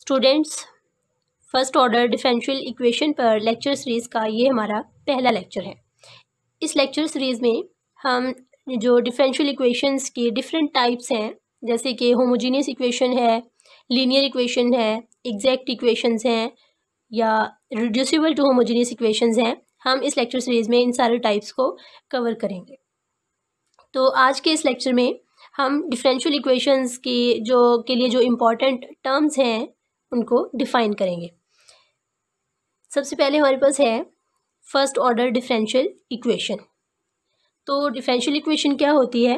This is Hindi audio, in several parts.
Students first order differential equation पर लेक्चर सीरीज़ का ये हमारा पहला लेक्चर है इस लेक्चर सीरीज़ में हम जो डिफरेंशियल इक्वेशंस के डिफरेंट टाइप्स हैं जैसे कि होमोजीनियस इक्वेशन है लीनियर इक्वेशन है एग्जैक्ट इक्वेशंस हैं या रिड्यूसिबल टू होमोजीनियस इक्वेशन हैं हम इस लेक्चर सीरीज़ में इन सारे टाइप्स को कवर करेंगे तो आज के इस लेक्चर में हम डिफरेंशियल इक्वेशंस की जो के लिए जो इम्पॉर्टेंट टर्म्स हैं उनको डिफाइन करेंगे सबसे पहले हमारे पास है फर्स्ट ऑर्डर डिफरेंशियल इक्वेशन तो डिफरेंशियल इक्वेशन क्या होती है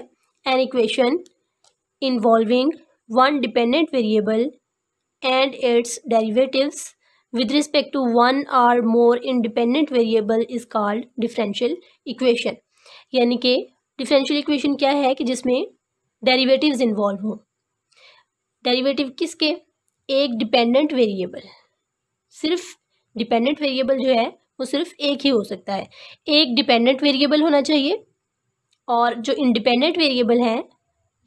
an equation involving one dependent variable and its derivatives with respect to one or more independent variable is called differential equation यानी कि डिफरेंशियल इक्वेशन क्या है कि जिसमें डेरिवेटिव्स इन्वॉल्व हों डेरिवेटिव किसके एक डिपेंडेंट वेरिएबल सिर्फ डिपेंडेंट वेरिएबल जो है वो सिर्फ एक ही हो सकता है एक डिपेंडेंट वेरिएबल होना चाहिए और जो इंडिपेंडेंट वेरिएबल हैं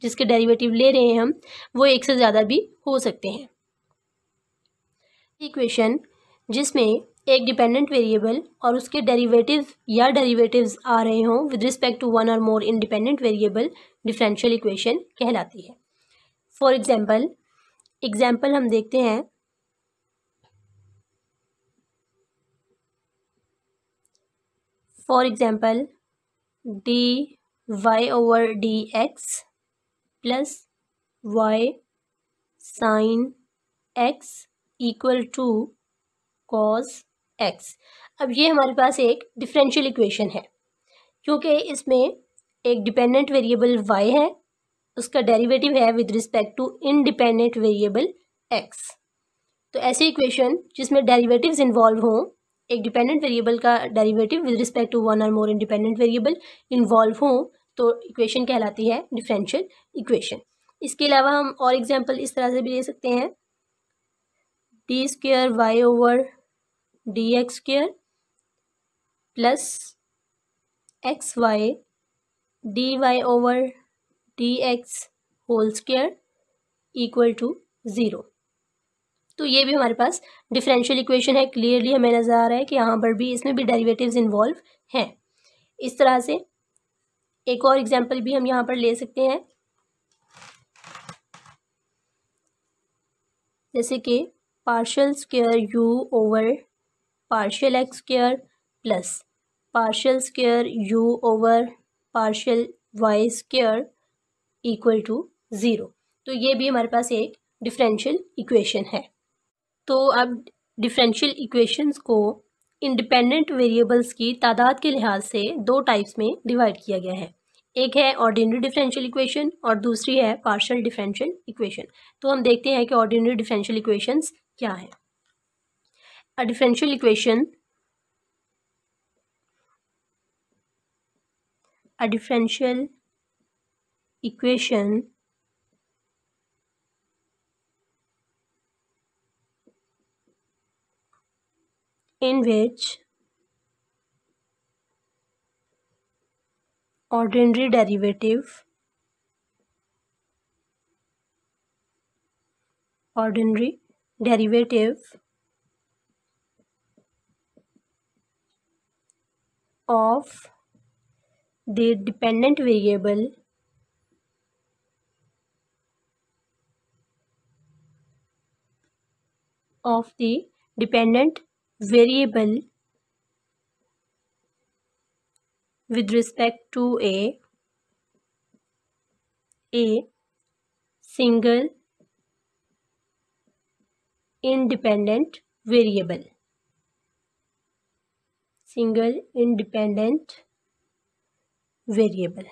जिसके डेरिवेटिव ले रहे हैं हम वो एक से ज़्यादा भी हो सकते हैं इक्वेशन जिसमें एक डिपेंडेंट वेरिएबल और उसके डेरिवेटिव या डेरिवेटिव्स आ रहे हों विद रिस्पेक्ट टू वन और more independent variable differential equation कहलाती है फॉर एग्ज़ाम्पल एग्जाम्पल हम देखते हैं for example d y over d x plus y sine x equal to cos x अब ये हमारे पास एक डिफरेंशियल इक्वेशन है क्योंकि इसमें एक डिपेंडेंट वेरिएबल वाई है उसका डेरिवेटिव है with respect to independent variable x तो ऐसी इक्वेशन जिसमें डेरिवेटिव्स इन्वॉल्व हों एक डिपेंडेंट वेरिएबल का derivative with respect to one और मोर इंडिपेंडेंट वेरिएबल इन्वॉल्व हों तो इक्वेशन कहलाती है डिफरेंशियल इक्वेशन इसके अलावा हम और एग्जाम्पल इस तरह से भी ले सकते हैं d square y over d x square plus x y d y over d x whole square equal to zero तो ये भी हमारे पास डिफरेंशियल इक्वेशन है क्लियरली हमें नज़र आ रहा है कि यहाँ पर भी इसमें भी डेरिवेटिव्स इन्वॉल्व हैं इस तरह से एक और एग्जांपल भी हम यहाँ पर ले सकते हैं जैसे कि partial square u over partial x square plus partial square u over partial y square equal to zero तो ये भी हमारे पास एक डिफरेंशियल इक्वेशन है तो अब डिफरेंशियल इक्वेशंस को इंडिपेंडेंट वेरिएबल्स की तादाद के लिहाज से दो टाइप्स में डिवाइड किया गया है एक है ऑर्डिनरी डिफरेंशियल इक्वेशन और दूसरी है पार्शियल डिफरेंशियल इक्वेशन तो हम देखते हैं कि ऑर्डिनरी डिफरेंशियल इक्वेशंस क्या है a differential equation a differential equation in which ordinary derivative ordinary derivative of the dependent variable of the dependent variable with respect to a a single independent variable single independent variable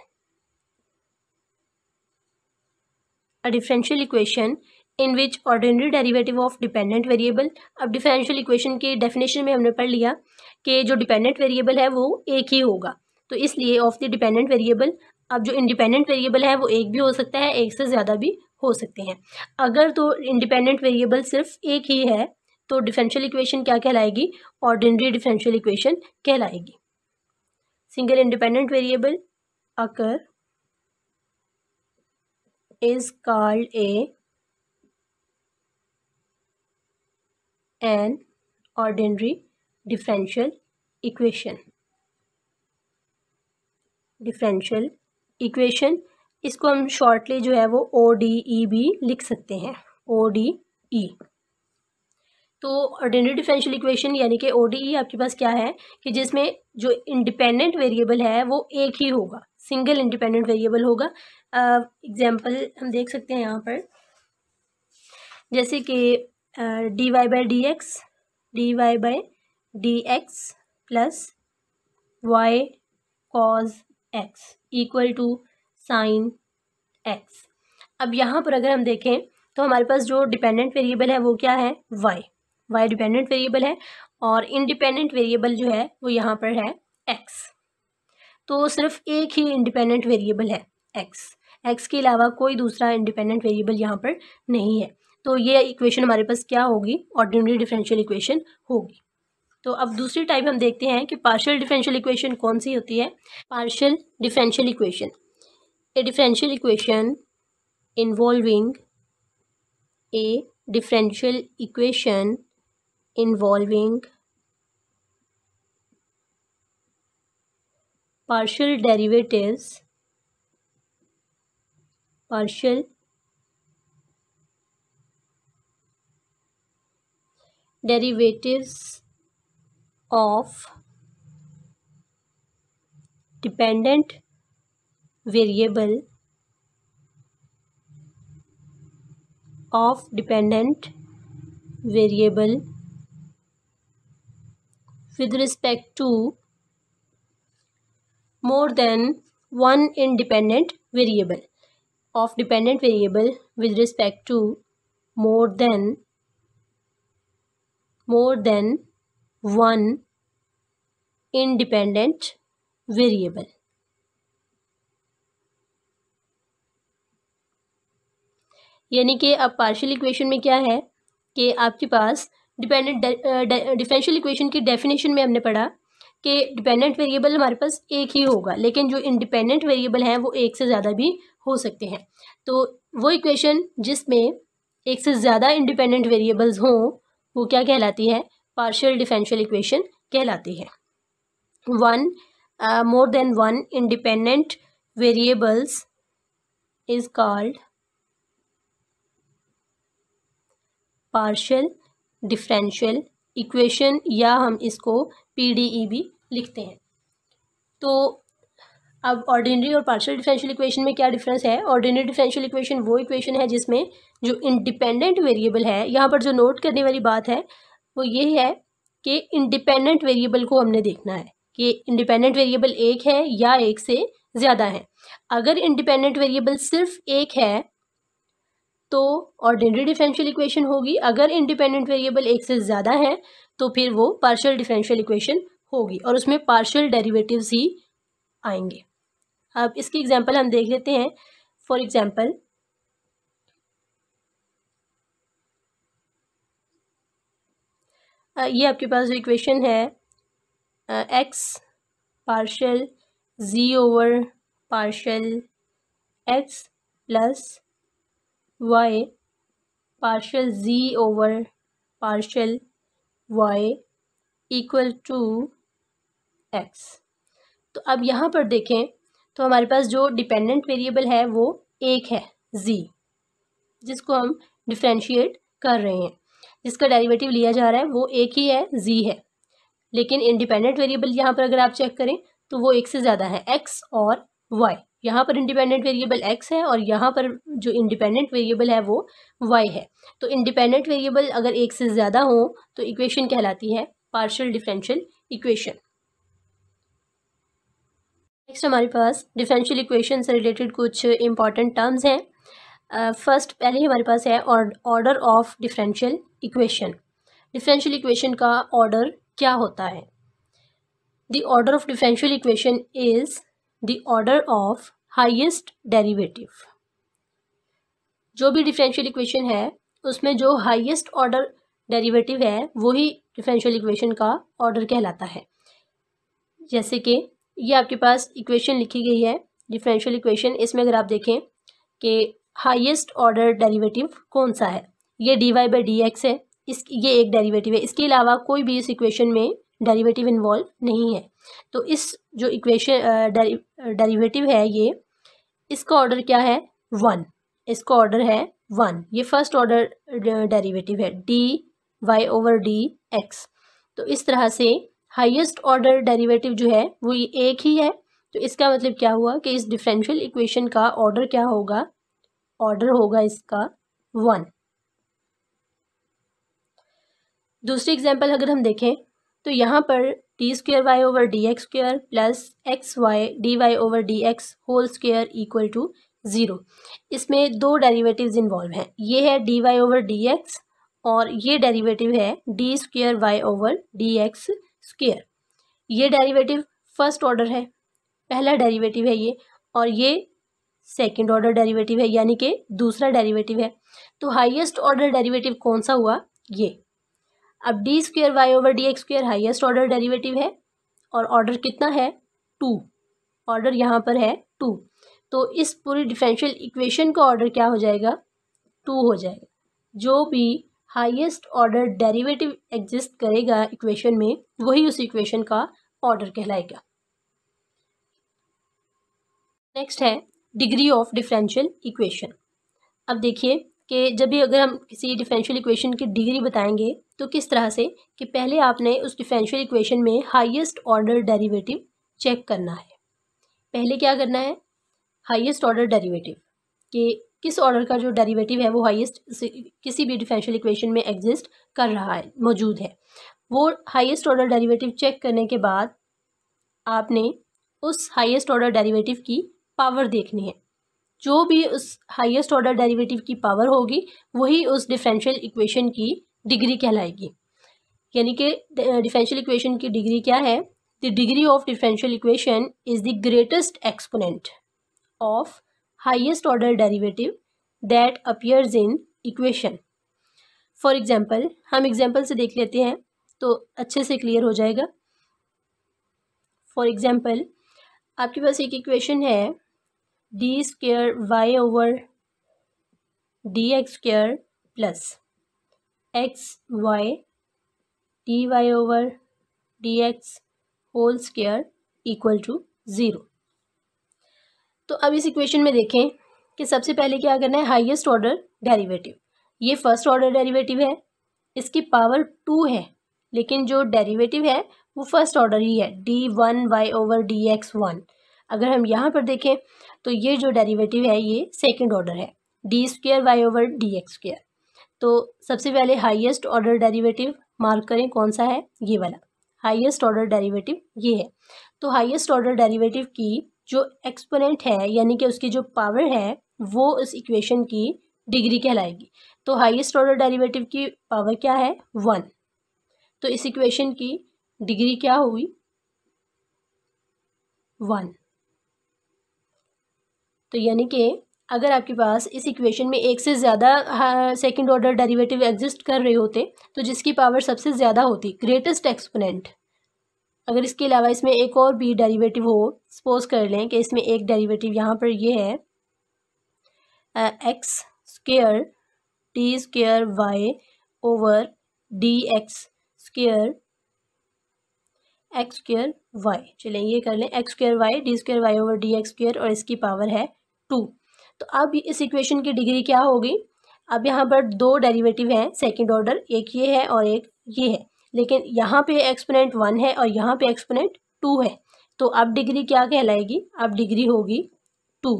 a differential equation in which ordinary derivative of dependent variable अब डिफरेंशियल इक्वेशन के डेफिनेशन में हमने पढ़ लिया कि जो डिपेंडेंट वेरिएबल है वो एक ही होगा तो इसलिए ऑफ द डिपेंडेंट वेरिएबल अब जो इंडिपेंडेंट वेरिएबल है वो एक भी हो सकता है एक से ज़्यादा भी हो सकते हैं अगर तो इंडिपेंडेंट वेरिएबल सिर्फ एक ही है तो डिफरेंशियल इक्वेशन क्या कहलाएगी ऑर्डिनरी डिफरेंशियल इक्वेशन कहलाएगी single independent variable occur is called a an ordinary differential equation differential equation इसको हम शॉर्टली जो है वो ओ डी ई भी लिख सकते हैं ओ डी ई तो ऑर्डिनरी डिफरेंशियल इक्वेशन यानी कि ओ डी ई आपके पास क्या है कि जिसमें जो इंडिपेंडेंट वेरिएबल है वो एक ही होगा सिंगल इंडिपेंडेंट वेरिएबल होगा uh, हम देख सकते हैं यहाँ पर जैसे कि d y by d x d y by d x plus y cos x equal to sine x अब यहाँ पर अगर हम देखें तो हमारे पास जो डिपेंडेंट वेरिएबल है वो क्या है वाई वाई डिपेंडेंट वेरिएबल है और इंडिपेंडेंट वेरिएबल जो है वो यहाँ पर है एक्स तो सिर्फ एक ही इंडिपेंडेंट वेरिएबल है एक्स एक्स के अलावा कोई दूसरा इंडिपेंडेंट वेरिएबल यहाँ पर नहीं है तो ये इक्वेशन हमारे पास क्या होगी ऑर्डिनरी डिफरेंशियल इक्वेशन होगी तो अब दूसरी टाइप हम देखते हैं कि पार्शियल डिफरेंशियल इक्वेशन कौन सी होती है partial differential equation a differential equation involving a differential equation involving partial derivatives partial derivatives of dependent variable of dependent variable with respect to more than one independent variable of dependent variable with respect to more than more than one independent variable. यानी कि अब पार्शियल इक्वेशन में क्या है कि आपके पास डिपेंडेंट डिफरेंशियल इक्वेशन की डेफिनेशन में हमने पढ़ा कि डिपेंडेंट वेरिएबल हमारे पास एक ही होगा लेकिन जो इंडिपेंडेंट वेरिएबल हैं वो एक से ज़्यादा भी हो सकते हैं तो वो इक्वेशन जिसमें एक से ज़्यादा इंडिपेंडेंट वेरिएबल्स हों वो क्या कहलाती है पार्शियल डिफेंशियल इक्वेशन कहलाती है one more than one independent variables is called partial differential equation या हम इसको पीडीई e भी लिखते हैं तो अब ऑर्डिनरी और पार्शियल डिफरेंशियल इक्वेशन में क्या डिफरेंस है ऑर्डिनरी डिफरेंशियल इक्वेशन वो इक्वेशन है जिसमें जो इंडिपेंडेंट वेरिएबल है यहाँ पर जो नोट करने वाली बात है वो ये है कि इंडिपेंडेंट वेरिएबल को हमने देखना है कि इंडिपेंडेंट वेरिएबल एक है या एक से ज़्यादा है अगर इंडिपेंडेंट वेरिएबल सिर्फ एक है तो ऑर्डिनरी डिफरेंशियल इक्वेशन होगी अगर इंडिपेंडेंट वेरिएबल एक से ज़्यादा है तो फिर वो पार्शियल डिफरेंशियल इक्वेशन होगी और उसमें पार्शियल डेरिवेटिव्स ही आएंगे अब इसकी एग्जाम्पल हम देख लेते हैं फॉर एग्ज़ाम्पल ये आपके पास जो इक्वेशन है x partial g over partial x plus y partial g over partial y equal to x तो अब यहाँ पर देखें तो हमारे पास जो डिपेंडेंट वेरिएबल है वो एक है जी जिसको हम डिफ्रेंशिएट कर रहे हैं जिसका डेरिवेटिव लिया जा रहा है वो एक ही है जी है लेकिन इंडिपेंडेंट वेरिएबल यहाँ पर अगर आप चेक करें तो वो एक से ज़्यादा है एक्स और वाई यहाँ पर इंडिपेंडेंट वेरिएबल एक्स है और यहाँ पर जो इंडिपेंडेंट वेरिएबल है वो वाई है तो इंडिपेंडेंट वेरिएबल अगर एक से ज़्यादा हो तो इक्वेशन कहलाती है पार्शियल डिफरेंशियल इक्वेशन नेक्स्ट हमारे पास डिफरेंशियल इक्वेशन से रिलेटेड कुछ इंपॉर्टेंट टर्म्स हैं फर्स्ट पहले हमारे पास है order of differential equation differential equation का ऑर्डर क्या होता है the order of differential equation is the order of highest derivative जो भी डिफरेंशियल इक्वेशन है उसमें जो हाईएस्ट ऑर्डर डेरिवेटिव है वही डिफरेंशियल इक्वेशन का ऑर्डर कहलाता है जैसे कि ये आपके पास इक्वेशन लिखी गई है डिफरेंशियल इक्वेशन इसमें अगर आप देखें कि हाईएस्ट ऑर्डर डेरिवेटिव कौन सा है ये d y by d x है इस ये एक डेरिवेटिव है इसके अलावा कोई भी इस इक्वेशन में डेरिवेटिव इन्वॉल्व नहीं है तो इस जो इक्वेशन डेरिवेटिव है ये इसका ऑर्डर क्या है वन इसका ऑर्डर है वन ये फर्स्ट ऑर्डर डेरिवेटिव है d y over d x तो इस तरह से हाईएस्ट ऑर्डर डेरिवेटिव जो है वो ये एक ही है तो इसका मतलब क्या हुआ कि इस डिफरेंशियल इक्वेशन का ऑर्डर क्या होगा ऑर्डर होगा इसका वन दूसरी एग्जांपल अगर हम देखें तो यहाँ पर d square y over d x square plus x y d y over d x whole square equal to zero इसमें दो डेरिवेटिव्स इन्वॉल्व हैं ये है d y over d x और ये डेरिवेटिव है d square y over d x square ये डेरिवेटिव फर्स्ट ऑर्डर है पहला डेरिवेटिव है ये और ये सेकंड ऑर्डर डेरिवेटिव है यानी कि दूसरा डेरिवेटिव है तो हाईएस्ट ऑर्डर डेरिवेटिव कौन सा हुआ ये अब d square y over d x square highest order derivative है और ऑर्डर कितना है टू ऑर्डर यहाँ पर है टू तो इस पूरी डिफरेंशियल इक्वेशन का ऑर्डर क्या हो जाएगा टू हो जाएगा जो भी हाईएस्ट ऑर्डर डेरिवेटिव एग्जिस्ट करेगा इक्वेशन में वही उस इक्वेशन का ऑर्डर कहलाएगा नेक्स्ट है डिग्री ऑफ डिफरेंशियल इक्वेशन अब देखिए कि जब भी अगर हम किसी डिफरेंशियल इक्वेशन की डिग्री बताएंगे तो किस तरह से कि पहले आपने उस डिफरेंशियल इक्वेशन में हाईएस्ट ऑर्डर डेरिवेटिव चेक करना है पहले क्या करना है हाईएस्ट ऑर्डर डेरिवेटिव कि किस ऑर्डर का जो डेरिवेटिव है वो हाईएस्ट किसी भी डिफरेंशियल इक्वेशन में एग्जिस्ट कर रहा है मौजूद है वो हाईएस्ट ऑर्डर डेरिवेटिव चेक करने के बाद आपने उस हाईएस्ट ऑर्डर डेरिवेटिव की पावर देखनी है जो भी उस हाईएस्ट ऑर्डर डेरिवेटिव की पावर होगी वही उस डिफरेंशियल इक्वेशन की डिग्री कहलाएगी यानी कि डिफरेंशियल इक्वेशन की डिग्री क्या है the degree of differential equation is the greatest exponent of highest order derivative that appears in equation. For example हम एग्जाम्पल से देख लेते हैं तो अच्छे से क्लियर हो जाएगा फॉर एग्जाम्पल आपके पास एक इक्वेशन है d square y over d x square plus x y d y over d x whole square equal to zero तो अब इस इक्वेशन में देखें कि सबसे पहले क्या करना है हाईएस्ट ऑर्डर डेरिवेटिव ये फर्स्ट ऑर्डर डेरिवेटिव है इसकी पावर टू है लेकिन जो डेरिवेटिव है वो फर्स्ट ऑर्डर ही है d one y over d x one अगर हम यहाँ पर देखें तो ये जो डेरिवेटिव है ये सेकेंड ऑर्डर है d square y over d x square तो सबसे पहले हाईएस्ट ऑर्डर डेरिवेटिव मार्क करें कौन सा है ये वाला हाईएस्ट ऑर्डर डेरिवेटिव ये है तो हाईएस्ट ऑर्डर डेरिवेटिव की जो एक्सपोनेंट है यानी कि उसकी जो पावर है वो इस इक्वेशन की डिग्री कहलाएगी तो हाईएस्ट ऑर्डर डेरिवेटिव की पावर क्या है वन तो इस इक्वेशन की डिग्री क्या हुई वन तो यानी कि अगर आपके पास इस इक्वेशन में एक से ज़्यादा सेकंड ऑर्डर डेरिवेटिव एग्जिस्ट कर रहे होते तो जिसकी पावर सबसे ज़्यादा होती ग्रेटेस्ट एक्सपोनेंट अगर इसके अलावा इसमें एक और भी डेरिवेटिव हो सपोज कर लें कि इसमें एक डेरिवेटिव यहाँ पर ये है x square t square y over d x square x square y चलें ये कर लें x square y d square y over d x square और इसकी पावर है टू तो अब इस इक्वेशन की डिग्री क्या होगी अब यहाँ पर दो डेरिवेटिव हैं सेकंड ऑर्डर एक ये है और एक ये है लेकिन यहाँ पे एक्सपोनेंट वन है और यहाँ पे एक्सपोनेंट टू है तो अब डिग्री क्या कहलाएगी अब डिग्री होगी टू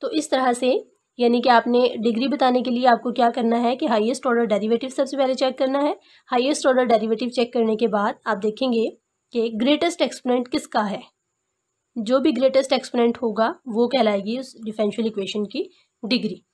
तो इस तरह से यानी कि आपने डिग्री बताने के लिए आपको क्या करना है कि हाईएस्ट ऑर्डर डेरिवेटिव सबसे पहले चेक करना है हाईएस्ट ऑर्डर डेरिवेटिव चेक करने के बाद आप देखेंगे कि ग्रेटेस्ट एक्सपोनेंट किसका है जो भी ग्रेटेस्ट एक्सपोनेंट होगा वो कहलाएगी उस डिफेंशियल इक्वेशन की डिग्री